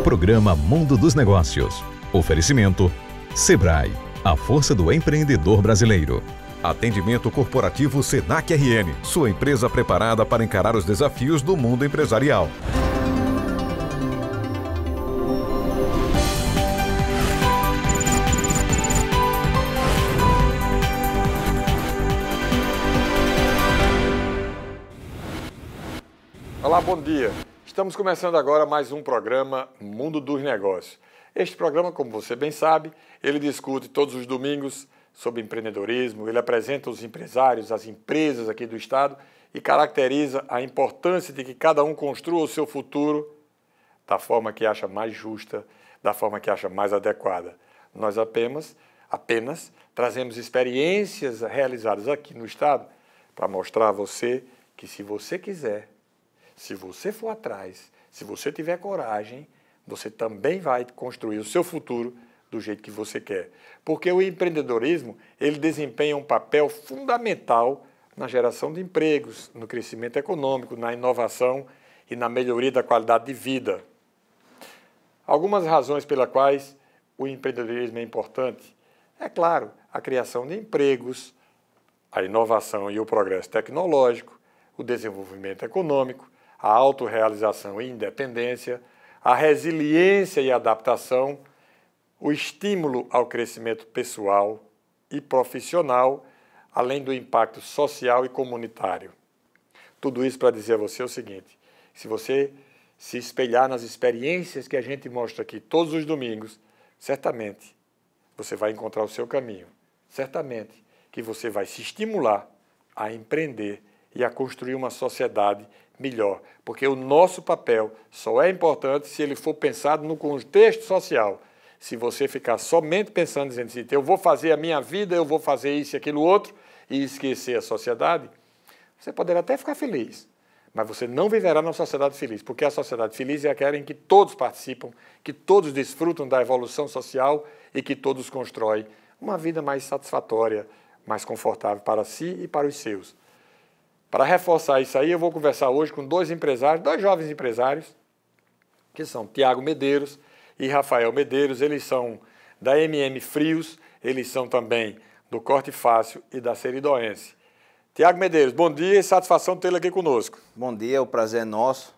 Programa Mundo dos Negócios. Oferecimento: Sebrae, a força do empreendedor brasileiro. Atendimento Corporativo Senac RN, sua empresa preparada para encarar os desafios do mundo empresarial. Olá, bom dia. Estamos começando agora mais um programa Mundo dos Negócios. Este programa, como você bem sabe, ele discute todos os domingos sobre empreendedorismo, ele apresenta os empresários, as empresas aqui do estado e caracteriza a importância de que cada um construa o seu futuro da forma que acha mais justa, da forma que acha mais adequada. Nós apenas, apenas trazemos experiências realizadas aqui no estado para mostrar a você que se você quiser se você for atrás, se você tiver coragem, você também vai construir o seu futuro do jeito que você quer. Porque o empreendedorismo, ele desempenha um papel fundamental na geração de empregos, no crescimento econômico, na inovação e na melhoria da qualidade de vida. Algumas razões pelas quais o empreendedorismo é importante é, claro, a criação de empregos, a inovação e o progresso tecnológico, o desenvolvimento econômico, a autorrealização e independência, a resiliência e adaptação, o estímulo ao crescimento pessoal e profissional, além do impacto social e comunitário. Tudo isso para dizer a você o seguinte: se você se espelhar nas experiências que a gente mostra aqui todos os domingos, certamente você vai encontrar o seu caminho. Certamente que você vai se estimular a empreender e a construir uma sociedade melhor, porque o nosso papel só é importante se ele for pensado no contexto social. Se você ficar somente pensando, dizendo assim, eu vou fazer a minha vida, eu vou fazer isso e aquilo outro, e esquecer a sociedade, você poderá até ficar feliz, mas você não viverá numa sociedade feliz, porque a sociedade feliz é aquela em que todos participam, que todos desfrutam da evolução social e que todos constroem uma vida mais satisfatória, mais confortável para si e para os seus. Para reforçar isso aí, eu vou conversar hoje com dois empresários, dois jovens empresários, que são Tiago Medeiros e Rafael Medeiros. Eles são da MM Frios, eles são também do Corte Fácil e da Seridoense. Tiago Medeiros, bom dia e satisfação tê-lo aqui conosco. Bom dia, o prazer é nosso.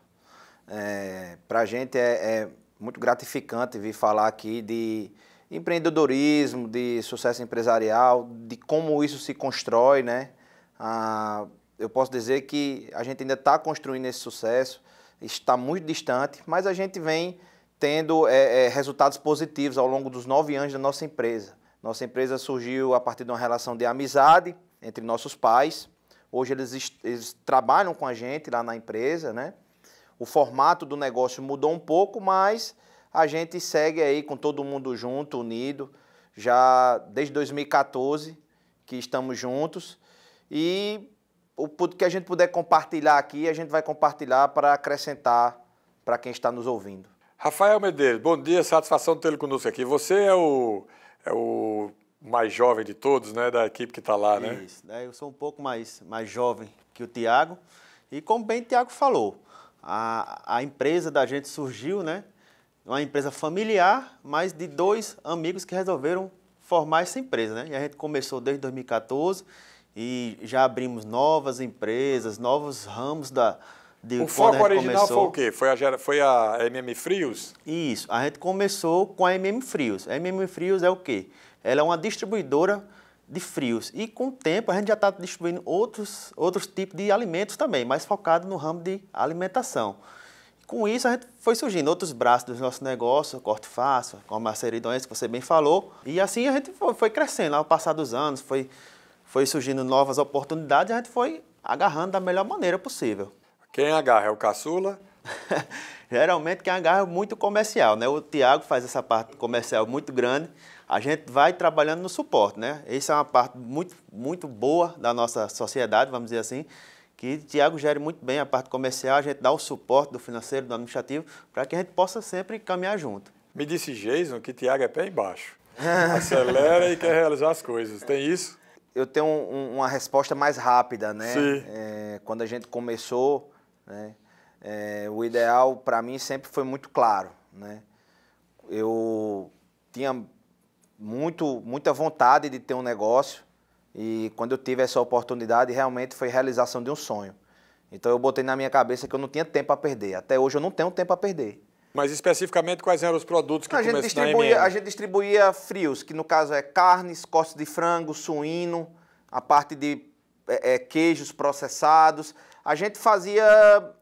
É, Para a gente é, é muito gratificante vir falar aqui de empreendedorismo, de sucesso empresarial, de como isso se constrói, né? Ah, eu posso dizer que a gente ainda está construindo esse sucesso, está muito distante, mas a gente vem tendo é, é, resultados positivos ao longo dos nove anos da nossa empresa. Nossa empresa surgiu a partir de uma relação de amizade entre nossos pais. Hoje eles, eles trabalham com a gente lá na empresa, né? O formato do negócio mudou um pouco, mas a gente segue aí com todo mundo junto, unido, já desde 2014 que estamos juntos. E o que a gente puder compartilhar aqui, a gente vai compartilhar para acrescentar para quem está nos ouvindo. Rafael Medeiros, bom dia, satisfação tê-lo conosco aqui. Você é o, é o mais jovem de todos, né, da equipe que está lá, né? Isso, né? eu sou um pouco mais, mais jovem que o Tiago. E como bem o Tiago falou, a, a empresa da gente surgiu, né? Uma empresa familiar, mas de dois amigos que resolveram formar essa empresa, né? E a gente começou desde 2014 e já abrimos novas empresas, novos ramos da. De o foco original começou. foi o quê? Foi a, foi a MM Frios? Isso, a gente começou com a MM Frios. A MM Frios é o quê? Ela é uma distribuidora de frios. E com o tempo a gente já está distribuindo outros, outros tipos de alimentos também, mas focado no ramo de alimentação. Com isso a gente foi surgindo outros braços do nosso negócio, corte fácil, como a seridões que você bem falou. E assim a gente foi crescendo ao passar dos anos, foi foi surgindo novas oportunidades, a gente foi agarrando da melhor maneira possível. Quem agarra é o caçula? Geralmente quem agarra é muito comercial, né? O Tiago faz essa parte comercial muito grande. A gente vai trabalhando no suporte, né? Essa é uma parte muito, muito boa da nossa sociedade, vamos dizer assim, que o Tiago gere muito bem a parte comercial, a gente dá o suporte do financeiro, do administrativo, para que a gente possa sempre caminhar junto. Me disse Jason que Tiago é pé embaixo. Acelera e quer realizar as coisas. Tem isso? eu tenho um, uma resposta mais rápida, né? Sim. É, quando a gente começou, né? É, o ideal para mim sempre foi muito claro, né? Eu tinha muito, muita vontade de ter um negócio e quando eu tive essa oportunidade realmente foi realização de um sonho. Então eu botei na minha cabeça que eu não tinha tempo a perder. Até hoje eu não tenho tempo a perder. Mas especificamente quais eram os produtos que a gente distribuía, A gente distribuía frios, que no caso é carnes, cortes de frango, suíno, a parte de é, é, queijos processados. A gente fazia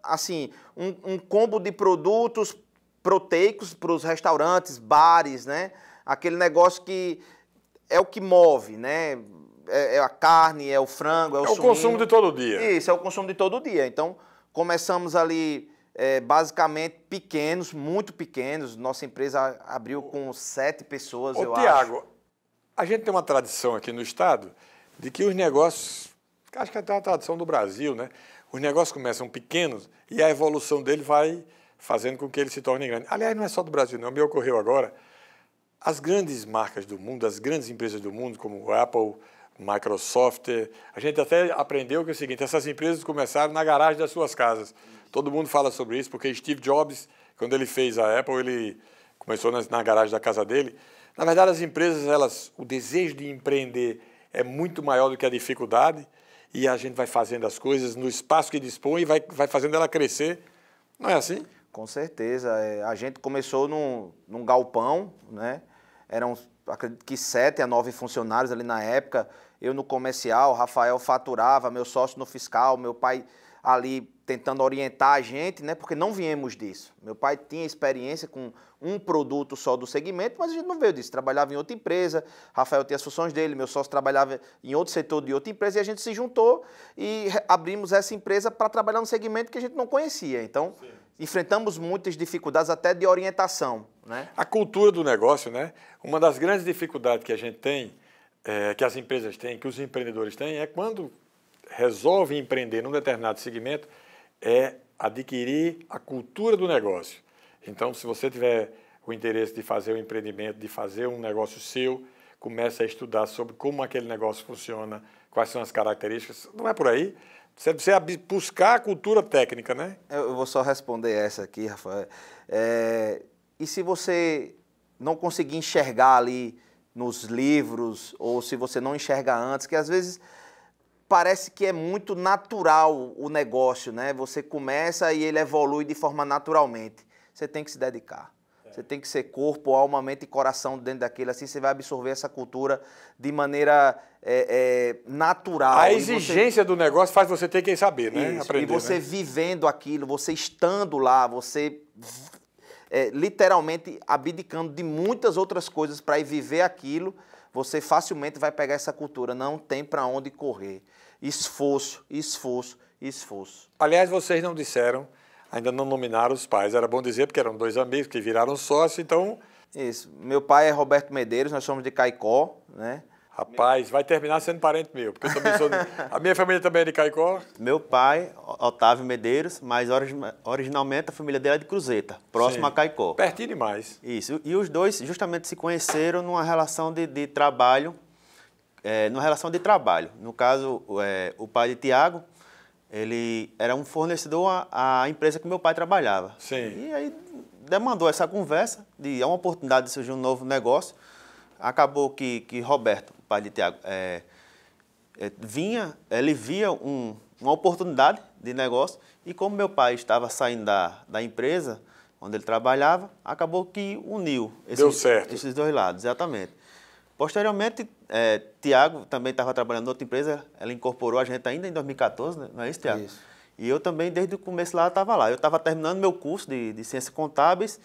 assim um, um combo de produtos proteicos para os restaurantes, bares, né? Aquele negócio que é o que move, né? É, é a carne, é o frango, é o é suíno. É suíno. o consumo de todo dia. Isso, é o consumo de todo dia. Então, começamos ali é, basicamente pequenos, muito pequenos. Nossa empresa abriu com sete pessoas, Ô, eu Tiago, acho. a gente tem uma tradição aqui no Estado de que os negócios, acho que até uma tradição do Brasil, né? Os negócios começam pequenos e a evolução dele vai fazendo com que ele se torne grande. Aliás, não é só do Brasil, não. Me ocorreu agora, as grandes marcas do mundo, as grandes empresas do mundo, como Apple, Microsoft. A gente até aprendeu que é o seguinte: essas empresas começaram na garagem das suas casas. Todo mundo fala sobre isso, porque Steve Jobs, quando ele fez a Apple, ele começou na, na garagem da casa dele. Na verdade, as empresas, elas, o desejo de empreender é muito maior do que a dificuldade e a gente vai fazendo as coisas no espaço que dispõe e vai, vai fazendo ela crescer. Não é assim? Com certeza. É, a gente começou num, num galpão, né? Eram acredito que sete a nove funcionários ali na época. Eu no comercial, Rafael faturava, meu sócio no fiscal, meu pai ali tentando orientar a gente, né? Porque não viemos disso. Meu pai tinha experiência com um produto só do segmento, mas a gente não veio disso. Trabalhava em outra empresa, Rafael tinha as funções dele, meu sócio trabalhava em outro setor de outra empresa e a gente se juntou e abrimos essa empresa para trabalhar no segmento que a gente não conhecia. Então, Sim. enfrentamos muitas dificuldades até de orientação. Né? A cultura do negócio, né? Uma das grandes dificuldades que a gente tem, é, que as empresas têm, que os empreendedores têm, é quando resolvem empreender num determinado segmento, é adquirir a cultura do negócio. Então, se você tiver o interesse de fazer um empreendimento, de fazer um negócio seu, comece a estudar sobre como aquele negócio funciona, quais são as características. Não é por aí. Você precisa buscar a cultura técnica, né? Eu vou só responder essa aqui, Rafael. É, e se você não conseguir enxergar ali nos livros, ou se você não enxerga antes, que às vezes parece que é muito natural o negócio, né? Você começa e ele evolui de forma naturalmente. Você tem que se dedicar. É. Você tem que ser corpo, alma, mente e coração dentro daquilo Assim você vai absorver essa cultura de maneira é, é, natural. A exigência você... do negócio faz você ter quem saber, né? Isso. Aprender, e você né? vivendo aquilo, você estando lá, você é, literalmente abdicando de muitas outras coisas para ir viver aquilo, você facilmente vai pegar essa cultura. Não tem para onde correr. Esforço, esforço, esforço. Aliás, vocês não disseram, ainda não nominaram os pais. Era bom dizer, porque eram dois amigos que viraram sócio, então. Isso. Meu pai é Roberto Medeiros, nós somos de Caicó, né? Rapaz, vai terminar sendo parente meu, porque eu também sou. a minha família também é de Caicó. Meu pai, Otávio Medeiros, mas originalmente a família dele é de Cruzeta, próximo Sim. a Caicó. Pertinho demais. Isso. E os dois justamente se conheceram numa relação de, de trabalho, é, numa relação de trabalho. No caso, é, o pai de Tiago, ele era um fornecedor à, à, empresa que meu pai trabalhava. Sim. E aí demandou essa conversa de é uma oportunidade de surgir um novo negócio acabou que, que Roberto, pai de Tiago, é, é, vinha, ele via um, uma oportunidade de negócio e como meu pai estava saindo da, da empresa onde ele trabalhava, acabou que uniu esses, esses dois lados, exatamente. Posteriormente, é, Tiago também estava trabalhando em outra empresa, ela incorporou a gente ainda em 2014, né? não é isso, Tiago? Isso. E eu também, desde o começo lá, estava lá. Eu estava terminando meu curso de, de Ciências Contábeis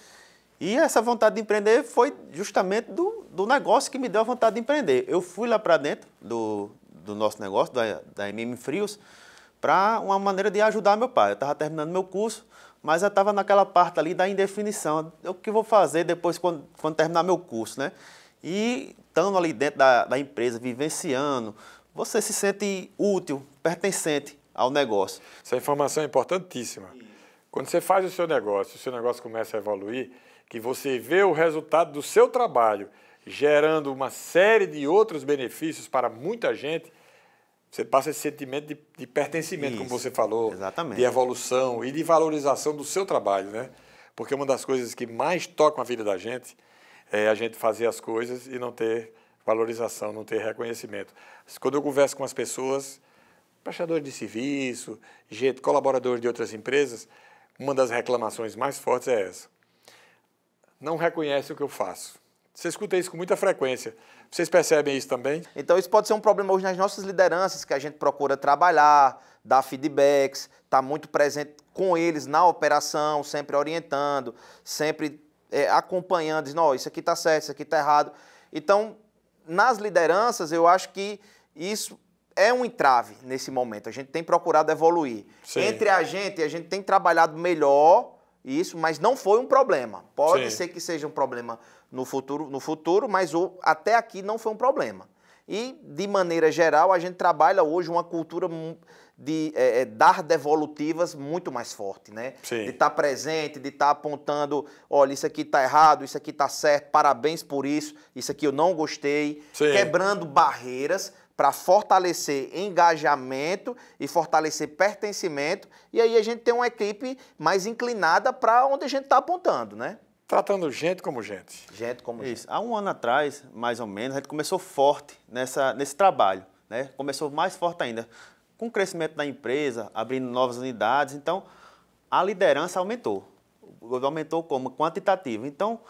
e essa vontade de empreender foi justamente do, do negócio que me deu a vontade de empreender. Eu fui lá para dentro do, do nosso negócio, da, da MM Frios, para uma maneira de ajudar meu pai. Eu estava terminando meu curso, mas eu estava naquela parte ali da indefinição. O que vou fazer depois quando, quando terminar meu curso, né? E estando ali dentro da, da empresa, vivenciando, você se sente útil, pertencente ao negócio. Essa informação é importantíssima. Quando você faz o seu negócio, o seu negócio começa a evoluir, que você vê o resultado do seu trabalho gerando uma série de outros benefícios para muita gente, você passa esse sentimento de, de pertencimento, Isso, como você falou, exatamente. de evolução e de valorização do seu trabalho, né? Porque uma das coisas que mais tocam a vida da gente é a gente fazer as coisas e não ter valorização, não ter reconhecimento. Quando eu converso com as pessoas, prestadores de serviço, gente, colaboradores de outras empresas, uma das reclamações mais fortes é essa não reconhece o que eu faço. Você escuta isso com muita frequência. Vocês percebem isso também? Então, isso pode ser um problema hoje nas nossas lideranças, que a gente procura trabalhar, dar feedbacks, estar tá muito presente com eles na operação, sempre orientando, sempre é, acompanhando, dizendo, oh, isso aqui está certo, isso aqui está errado. Então, nas lideranças, eu acho que isso é um entrave nesse momento. A gente tem procurado evoluir. Sim. Entre a gente, a gente tem trabalhado melhor isso, mas não foi um problema. Pode Sim. ser que seja um problema no futuro, no futuro, mas o, até aqui não foi um problema. E, de maneira geral, a gente trabalha hoje uma cultura de é, é, dar devolutivas muito mais forte, né? Sim. De estar tá presente, de estar tá apontando, olha, isso aqui está errado, isso aqui está certo, parabéns por isso, isso aqui eu não gostei, Sim. quebrando barreiras para fortalecer engajamento e fortalecer pertencimento. E aí a gente tem uma equipe mais inclinada para onde a gente está apontando, né? Tratando gente como gente. Gente como Isso. gente. Há um ano atrás, mais ou menos, a gente começou forte nessa, nesse trabalho. Né? Começou mais forte ainda. Com o crescimento da empresa, abrindo novas unidades, então a liderança aumentou. Aumentou como quantitativo. Então,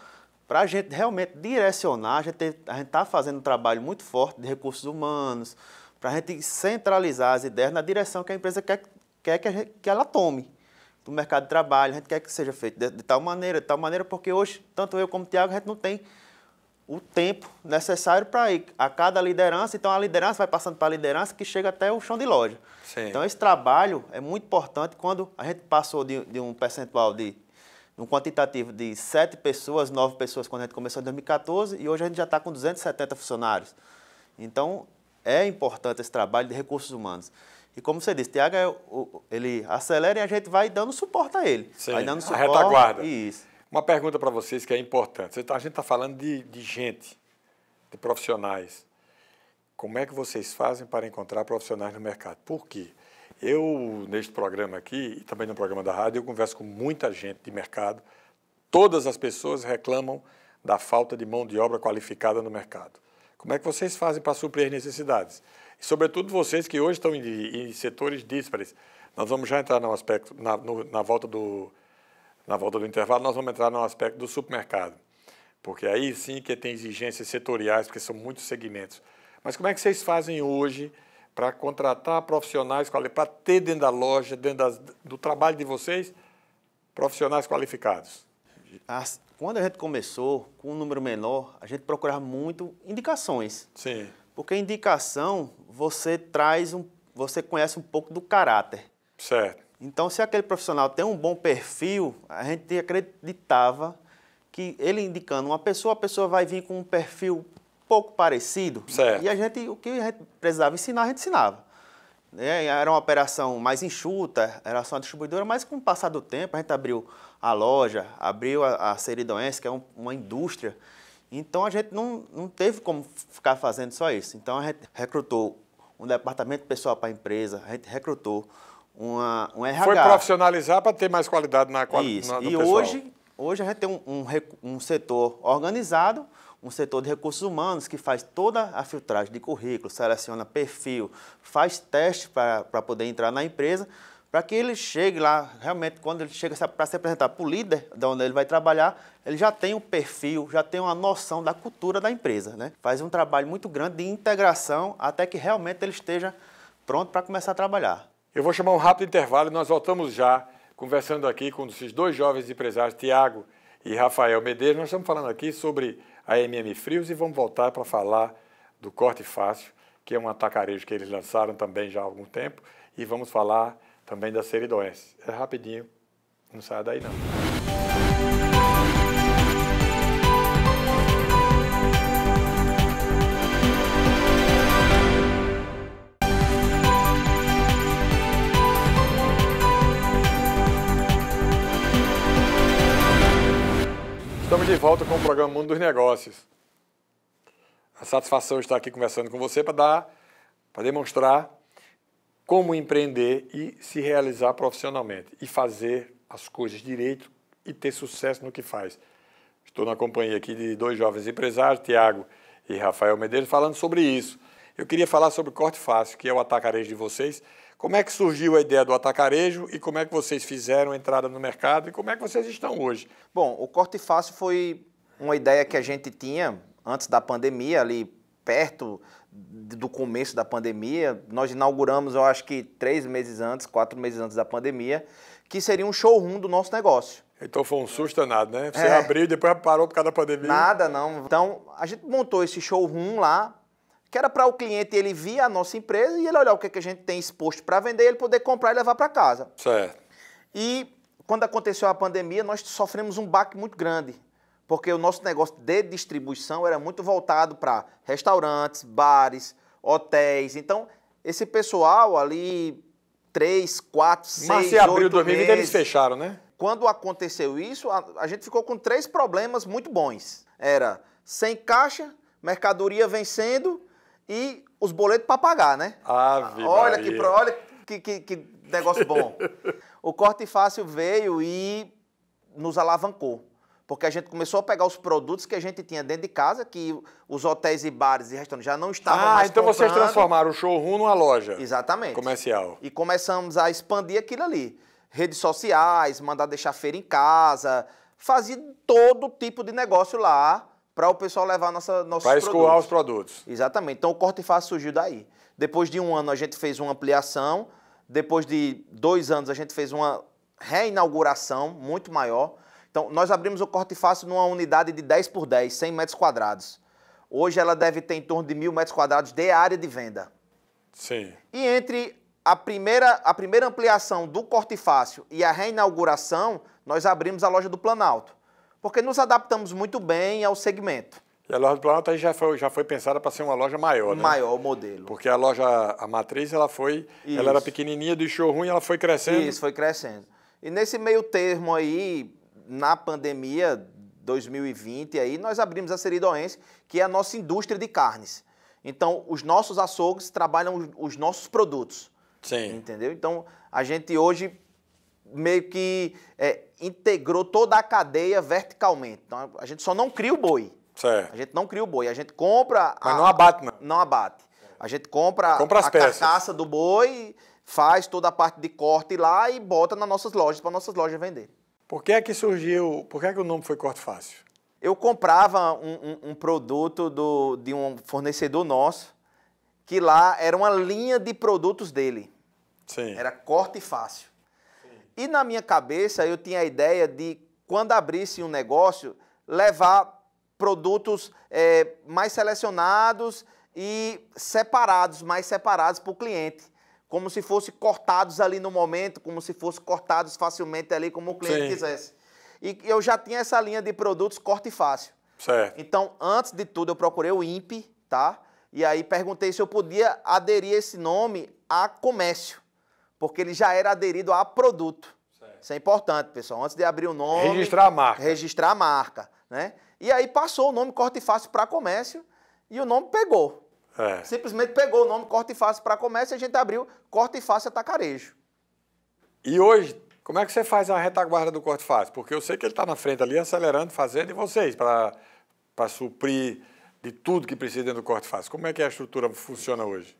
para a gente realmente direcionar, a gente está fazendo um trabalho muito forte de recursos humanos, para a gente centralizar as ideias na direção que a empresa quer, quer que, gente, que ela tome do mercado de trabalho, a gente quer que seja feito de, de, tal maneira, de tal maneira, porque hoje, tanto eu como o Tiago, a gente não tem o tempo necessário para ir a cada liderança, então a liderança vai passando para a liderança que chega até o chão de loja. Sim. Então esse trabalho é muito importante quando a gente passou de, de um percentual de num quantitativo de sete pessoas, nove pessoas quando a gente começou em 2014 e hoje a gente já está com 270 funcionários. Então, é importante esse trabalho de recursos humanos. E como você disse, Tiago, é ele acelera e a gente vai dando suporte a ele. Sim, vai dando suporte. A retaguarda. Isso. Uma pergunta para vocês que é importante. Tá, a gente está falando de, de gente, de profissionais. Como é que vocês fazem para encontrar profissionais no mercado? Por quê? Eu, neste programa aqui, e também no programa da rádio, eu converso com muita gente de mercado. Todas as pessoas reclamam da falta de mão de obra qualificada no mercado. Como é que vocês fazem para suprir as necessidades? E, sobretudo, vocês que hoje estão em, em setores díspares. Nós vamos já entrar no aspecto, na, no, na, volta do, na volta do intervalo, nós vamos entrar no aspecto do supermercado. Porque aí sim que tem exigências setoriais, porque são muitos segmentos. Mas como é que vocês fazem hoje para contratar profissionais para ter dentro da loja, dentro das, do trabalho de vocês, profissionais qualificados? As, quando a gente começou com um número menor, a gente procurava muito indicações. Sim. Porque indicação você traz um, você conhece um pouco do caráter. Certo. Então, se aquele profissional tem um bom perfil, a gente acreditava que ele indicando uma pessoa, a pessoa vai vir com um perfil pouco parecido. Certo. E a gente, o que a gente precisava ensinar, a gente ensinava. Né? Era uma operação mais enxuta, era só uma distribuidora, mas com o passar do tempo a gente abriu a loja, abriu a, a Seridoense, que é um, uma indústria. Então a gente não, não teve como ficar fazendo só isso. Então a gente recrutou um departamento pessoal para a empresa, a gente recrutou uma, um RH. Foi profissionalizar para ter mais qualidade na qualidade. Isso. Na, e pessoal. hoje, hoje a gente tem um, um, um setor organizado um setor de recursos humanos que faz toda a filtragem de currículo, seleciona perfil, faz teste para poder entrar na empresa, para que ele chegue lá, realmente, quando ele chega para se apresentar para o líder de onde ele vai trabalhar, ele já tem um perfil, já tem uma noção da cultura da empresa. Né? Faz um trabalho muito grande de integração até que realmente ele esteja pronto para começar a trabalhar. Eu vou chamar um rápido intervalo e nós voltamos já conversando aqui com esses dois jovens empresários, Tiago e Rafael Medeiros. Nós estamos falando aqui sobre a MM Frios e vamos voltar para falar do Corte Fácil, que é um atacarejo que eles lançaram também já há algum tempo, e vamos falar também da Seridoense. É rapidinho, não sai daí não. de volta com o programa Mundo dos Negócios. A satisfação estar aqui conversando com você para dar, para demonstrar como empreender e se realizar profissionalmente e fazer as coisas direito e ter sucesso no que faz. Estou na companhia aqui de dois jovens empresários, Tiago e Rafael Medeiros, falando sobre isso. Eu queria falar sobre o corte fácil, que é o atacarejo de vocês como é que surgiu a ideia do atacarejo e como é que vocês fizeram a entrada no mercado e como é que vocês estão hoje? Bom, o corte fácil foi uma ideia que a gente tinha antes da pandemia, ali perto do começo da pandemia. Nós inauguramos, eu acho que três meses antes, quatro meses antes da pandemia, que seria um showroom do nosso negócio. Então foi um susto nada, né? Você é. abriu e depois parou por causa da pandemia. Nada, não. Então, a gente montou esse showroom lá que era para o cliente ele via a nossa empresa e ele olhar o que, é que a gente tem exposto para vender, ele poder comprar e levar para casa. Certo. E quando aconteceu a pandemia, nós sofremos um baque muito grande, porque o nosso negócio de distribuição era muito voltado para restaurantes, bares, hotéis. Então, esse pessoal ali, três, quatro, seis, Março e abril de 2020 eles fecharam, né? Quando aconteceu isso, a, a gente ficou com três problemas muito bons. Era sem caixa, mercadoria vencendo e os boletos para pagar, né? Ave olha Maria. que, olha que, que, que negócio bom. o corte fácil veio e nos alavancou. Porque a gente começou a pegar os produtos que a gente tinha dentro de casa, que os hotéis e bares e restaurantes já não estavam ah, mais Ah, então comprando. vocês transformaram o showroom numa loja. Exatamente. Comercial. E começamos a expandir aquilo ali. Redes sociais, mandar deixar feira em casa, fazer todo tipo de negócio lá para o pessoal levar nossa, nossos pra produtos. Para escoar os produtos. Exatamente. Então o corte e fácil surgiu daí. Depois de um ano a gente fez uma ampliação, depois de dois anos a gente fez uma reinauguração muito maior. Então nós abrimos o corte fácil numa unidade de 10 por 10, 100 metros quadrados. Hoje ela deve ter em torno de mil metros quadrados de área de venda. Sim. E entre a primeira, a primeira ampliação do corte fácil e a reinauguração, nós abrimos a loja do Planalto porque nos adaptamos muito bem ao segmento. E a loja do Planalto já foi, já foi pensada para ser uma loja maior, né? Maior o modelo. Porque a loja, a matriz, ela foi, Isso. ela era pequenininha, deixou ruim, ela foi crescendo. Isso, foi crescendo. E nesse meio termo aí, na pandemia 2020, aí, nós abrimos a Seridoense, que é a nossa indústria de carnes. Então, os nossos açougues trabalham os nossos produtos. Sim. Entendeu? Então, a gente hoje meio que é, integrou toda a cadeia verticalmente. Então, a gente só não cria o boi. Certo. A gente não cria o boi, a gente compra... Mas a, não abate, não. Não abate. A gente compra, compra a peças. carcaça do boi, faz toda a parte de corte lá e bota nas nossas lojas, para nossas lojas vender. Por que é que surgiu, por que é que o nome foi Corte Fácil? Eu comprava um, um, um produto do, de um fornecedor nosso, que lá era uma linha de produtos dele. Sim. Era corte fácil. E na minha cabeça eu tinha a ideia de, quando abrisse um negócio, levar produtos é, mais selecionados e separados, mais separados para o cliente. Como se fosse cortados ali no momento, como se fosse cortados facilmente ali, como o cliente Sim. quisesse. E eu já tinha essa linha de produtos corte fácil. Certo. Então, antes de tudo, eu procurei o INPE, tá? E aí perguntei se eu podia aderir esse nome a comércio porque ele já era aderido a produto. Certo. Isso é importante, pessoal. Antes de abrir o nome. Registrar a marca. Registrar a marca. Né? E aí passou o nome Corte Fácil para Comércio e o nome pegou. É. Simplesmente pegou o nome Corte Fácil para Comércio e a gente abriu Corte Fácil Atacarejo. E hoje, como é que você faz a retaguarda do Corte Fácil? Porque eu sei que ele está na frente ali, acelerando, fazendo, e vocês, para suprir de tudo que precisa dentro do Corte Fácil. Como é que é a estrutura funciona hoje?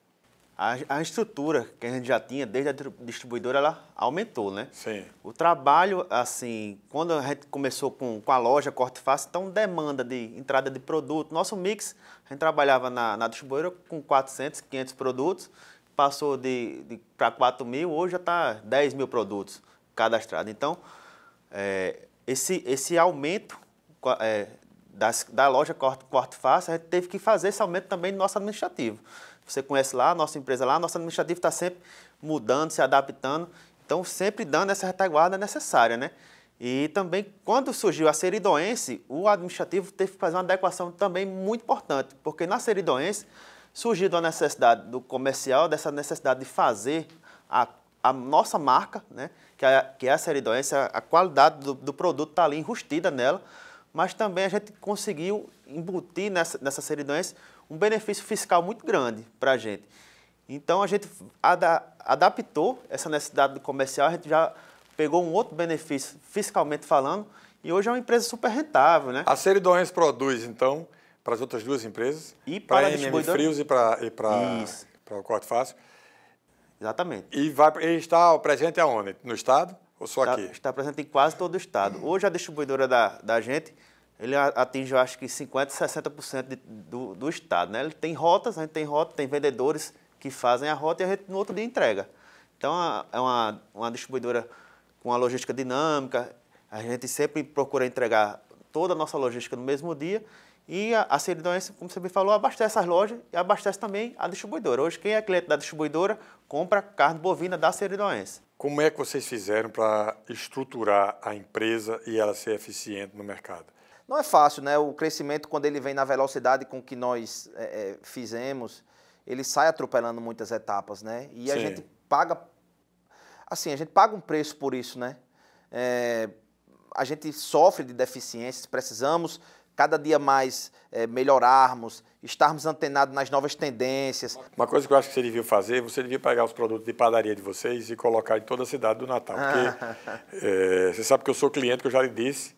a, a, estrutura que a gente já tinha desde a distribuidora, ela aumentou, né? Sim. O trabalho, assim, quando a gente começou com, com a loja Corte Fácil, então demanda de entrada de produto. Nosso mix, a gente trabalhava na, na distribuidora com 400, 500 produtos, passou de, de para 4 mil, hoje já está 10 mil produtos cadastrados. Então, é, esse, esse aumento é, das, da loja Corte, Corte Fácil, a gente teve que fazer esse aumento também no nosso administrativo. Você conhece lá, nossa empresa lá, nosso administrativo está sempre mudando, se adaptando. Então, sempre dando essa retaguarda necessária, né? E também, quando surgiu a seridoense, o administrativo teve que fazer uma adequação também muito importante, porque na seridoense surgiu a necessidade do comercial, dessa necessidade de fazer a, a nossa marca, né? que, é, que é a seridoense, a, a qualidade do, do produto está ali enrustida nela, mas também a gente conseguiu embutir nessa, nessa seridoense um benefício fiscal muito grande para a gente. Então a gente ad adaptou essa necessidade do comercial, a gente já pegou um outro benefício fiscalmente falando e hoje é uma empresa super rentável, né? A Seridões produz então para as outras duas empresas, e para, a MM Frios e para e para, para o Corte Fácil. Exatamente. E vai e está presente aonde? No estado ou só está, aqui? Está presente em quase todo o estado. Hoje a distribuidora da, da gente ele atinge, eu acho que 50%, 60% de, do, do estado. Né? Ele tem rotas, a gente tem rota, tem vendedores que fazem a rota e a gente no outro dia entrega. Então é uma, uma distribuidora com uma logística dinâmica, a gente sempre procura entregar toda a nossa logística no mesmo dia e a, a como você me falou, abastece as lojas e abastece também a distribuidora. Hoje quem é cliente da distribuidora compra carne bovina da Ceridoense. Como é que vocês fizeram para estruturar a empresa e ela ser eficiente no mercado? Não é fácil, né? O crescimento, quando ele vem na velocidade com que nós é, é fizemos, ele sai atropelando muitas etapas, né? E Sim. a gente paga. Assim, a gente paga um preço por isso, né? É, a gente sofre de deficiências, precisamos cada dia mais é, melhorarmos, estarmos antenados nas novas tendências. Uma coisa que eu acho que você devia fazer, você devia pegar os produtos de padaria de vocês e colocar em toda a cidade do Natal. Porque é, você sabe que eu sou cliente, que eu já lhe disse,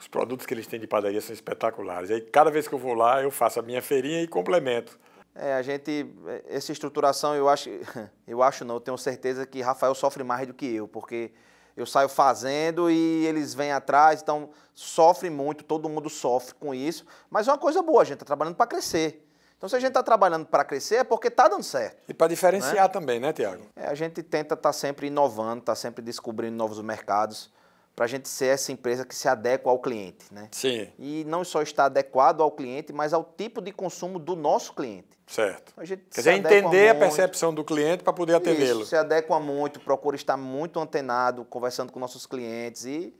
os produtos que eles têm de padaria são espetaculares. Aí cada vez que eu vou lá, eu faço a minha feirinha e complemento. É, a gente, essa estruturação, eu acho, eu acho não, eu tenho certeza que Rafael sofre mais do que eu, porque eu saio fazendo e eles vêm atrás, então sofre muito, todo mundo sofre com isso, mas é uma coisa boa, a gente está trabalhando para crescer. Então, se a gente está trabalhando para crescer, é porque está dando certo. E para diferenciar né? também, né, Tiago? É, a gente tenta estar tá sempre inovando, estar tá sempre descobrindo novos mercados para a gente ser essa empresa que se adequa ao cliente, né? Sim. E não só está adequado ao cliente, mas ao tipo de consumo do nosso cliente. Certo. A gente Quer dizer, entender a percepção do cliente para poder atendê-lo. Se adequa muito, procura estar muito antenado, conversando com nossos clientes e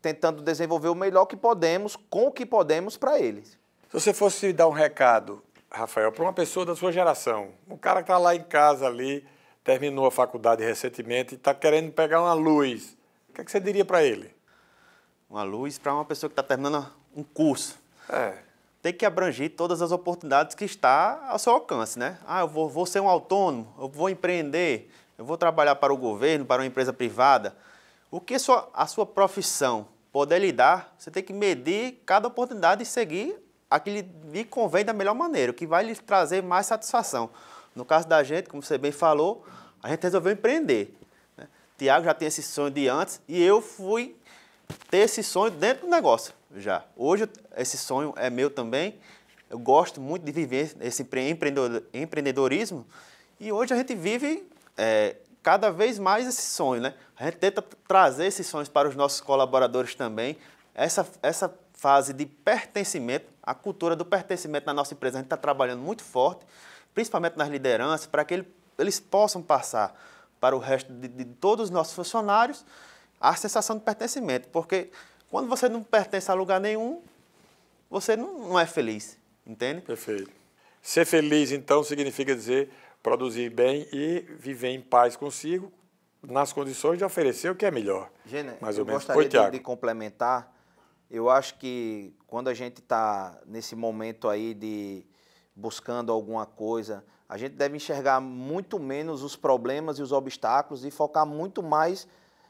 tentando desenvolver o melhor que podemos, com o que podemos para eles. Se você fosse dar um recado, Rafael, para uma pessoa da sua geração, um cara que está lá em casa ali, terminou a faculdade recentemente e está querendo pegar uma luz que, é que você diria para ele? Uma luz para uma pessoa que está terminando um curso. É. Tem que abranger todas as oportunidades que está ao seu alcance, né? Ah, eu vou, vou ser um autônomo, eu vou empreender, eu vou trabalhar para o governo, para uma empresa privada. O que a sua, a sua profissão poder lhe dar, você tem que medir cada oportunidade e seguir a que lhe convém da melhor maneira, o que vai lhe trazer mais satisfação. No caso da gente, como você bem falou, a gente resolveu empreender. Tiago já tinha esse sonho de antes e eu fui ter esse sonho dentro do negócio já. Hoje esse sonho é meu também. Eu gosto muito de viver esse empreendedorismo e hoje a gente vive é, cada vez mais esse sonho, né? A gente tenta trazer esses sonhos para os nossos colaboradores também. Essa, essa fase de pertencimento, a cultura do pertencimento na nossa empresa, a gente está trabalhando muito forte, principalmente nas lideranças, para que ele, eles possam passar para o resto de, de todos os nossos funcionários a sensação de pertencimento, porque quando você não pertence a lugar nenhum, você não, não é feliz, entende? Perfeito. Ser feliz, então, significa dizer produzir bem e viver em paz consigo, nas condições de oferecer o que é melhor. Gênero, mais ou eu menos. gostaria Oi, de, de, complementar. Eu acho que quando a gente está nesse momento aí de buscando alguma coisa, a gente deve enxergar muito menos os problemas e os obstáculos e focar muito mais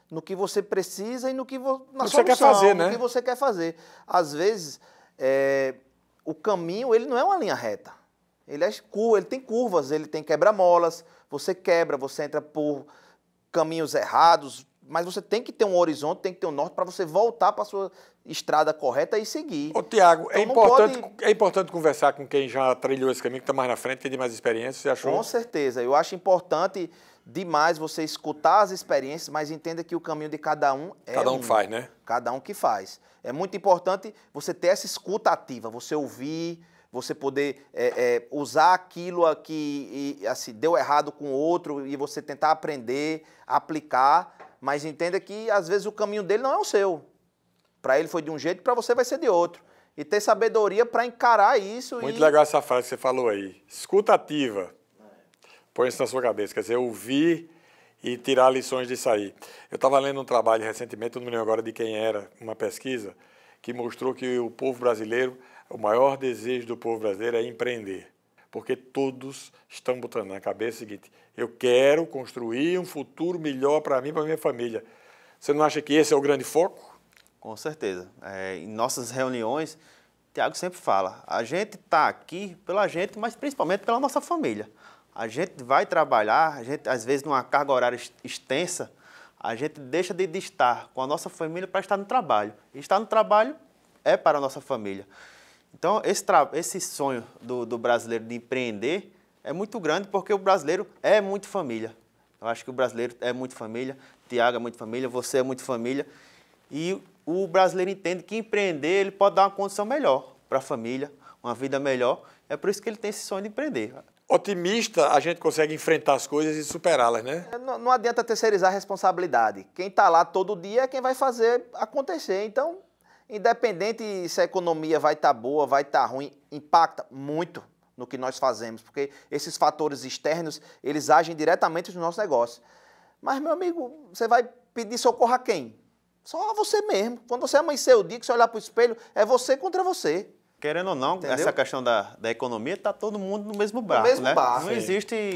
no que você precisa e no que vo na você solução, quer fazer, né? no que você quer fazer. Às vezes, é, o caminho ele não é uma linha reta. Ele é curvo, ele tem curvas, ele tem quebra-molas. Você quebra, você entra por caminhos errados, mas você tem que ter um horizonte, tem que ter um norte para você voltar para sua estrada correta e seguir. Ô, Tiago, é então, é, importante, pode... é importante conversar com quem já trilhou esse caminho, que está mais na frente, tem mais experiência, você achou? Com certeza. Eu acho importante demais você escutar as experiências, mas entenda que o caminho de cada um é Cada um, um faz, né? Cada um que faz. É muito importante você ter essa escuta ativa, você ouvir, você poder é, é, usar aquilo que assim, deu errado com o outro e você tentar aprender, aplicar mas entenda que às vezes o caminho dele não é o seu. Para ele foi de um jeito, para você vai ser de outro. E ter sabedoria para encarar isso. Muito e... legal essa frase que você falou aí. Escuta ativa. Põe isso na sua cabeça. Quer dizer, ouvir e tirar lições disso aí. Eu estava lendo um trabalho recentemente, não me lembro agora de quem era, uma pesquisa, que mostrou que o povo brasileiro, o maior desejo do povo brasileiro é empreender porque todos estão botando na cabeça o seguinte: eu quero construir um futuro melhor para mim e para minha família. Você não acha que esse é o grande foco? Com certeza. É, em nossas reuniões, Tiago sempre fala: a gente está aqui pela gente, mas principalmente pela nossa família. A gente vai trabalhar, a gente às vezes numa carga horária extensa, a gente deixa de estar com a nossa família para estar no trabalho. E estar no trabalho é para a nossa família. Então, esse, esse sonho do, do brasileiro de empreender é muito grande porque o brasileiro é muito família. Eu acho que o brasileiro é muito família, Tiago é muito família, você é muito família. E o brasileiro entende que empreender ele pode dar uma condição melhor para a família, uma vida melhor. É por isso que ele tem esse sonho de empreender. Otimista, a gente consegue enfrentar as coisas e superá-las, né? É, não, não adianta terceirizar a responsabilidade. Quem está lá todo dia é quem vai fazer acontecer. Então, independente se a economia vai estar tá boa, vai estar tá ruim, impacta muito no que nós fazemos, porque esses fatores externos, eles agem diretamente no nosso negócio. Mas, meu amigo, você vai pedir socorro a quem? Só a você mesmo. Quando você amanhecer o dia, que você olhar para o espelho, é você contra você. Querendo ou não, Entendeu? essa questão da, da economia está todo mundo no mesmo barco. No mesmo né? barco. Não existe é.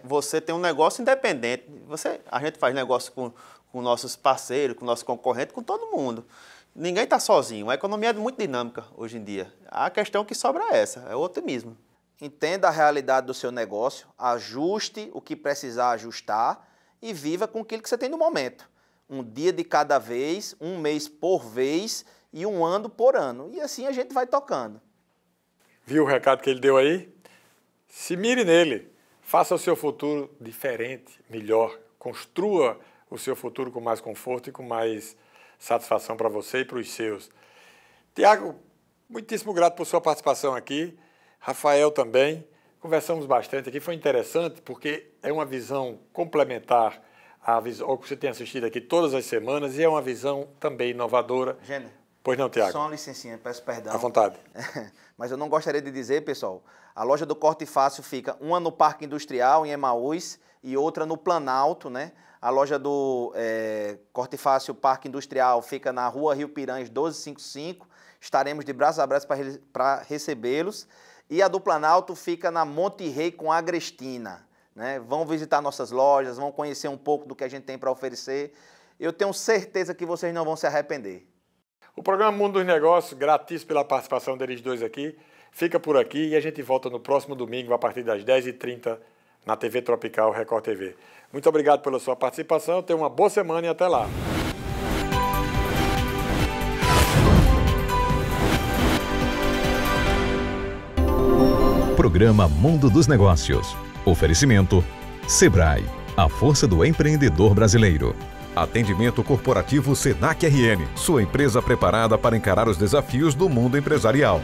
é. você tem um negócio independente. Você, a gente faz negócio com, com nossos parceiros, com nossos concorrentes, com todo mundo ninguém está sozinho. A economia é muito dinâmica hoje em dia. A questão que sobra é essa, é o otimismo. Entenda a realidade do seu negócio, ajuste o que precisar ajustar e viva com aquilo que você tem no momento. Um dia de cada vez, um mês por vez e um ano por ano. E assim a gente vai tocando. Viu o recado que ele deu aí? Se mire nele. Faça o seu futuro diferente, melhor. Construa o seu futuro com mais conforto e com mais satisfação para você e para os seus. Tiago, muitíssimo grato por sua participação aqui. Rafael também. Conversamos bastante aqui, foi interessante porque é uma visão complementar à visão ao que você tem assistido aqui todas as semanas e é uma visão também inovadora. Gênero. Pois não, Tiago. Só uma licencinha, peço perdão. À vontade. Mas eu não gostaria de dizer, pessoal, a loja do Corte Fácil fica uma no Parque Industrial, em Emaús, e outra no Planalto, né? A loja do é, eh, Cortifácio Parque Industrial fica na rua Rio Piranhas 1255. Estaremos de braços abertos para recebê-los. E a do Planalto fica na Monte Rei com Agrestina. Né? Vão visitar nossas lojas, vão conhecer um pouco do que a gente tem para oferecer. Eu tenho certeza que vocês não vão se arrepender. O programa Mundo dos Negócios, gratis pela participação deles dois aqui, fica por aqui e a gente volta no próximo domingo a partir das 10h30 na TV Tropical Record TV. Muito obrigado pela sua participação, tenha uma boa semana e até lá. Programa Mundo dos Negócios. Oferecimento Sebrae, a força do empreendedor brasileiro. Atendimento Corporativo Senac RN, sua empresa preparada para encarar os desafios do mundo empresarial.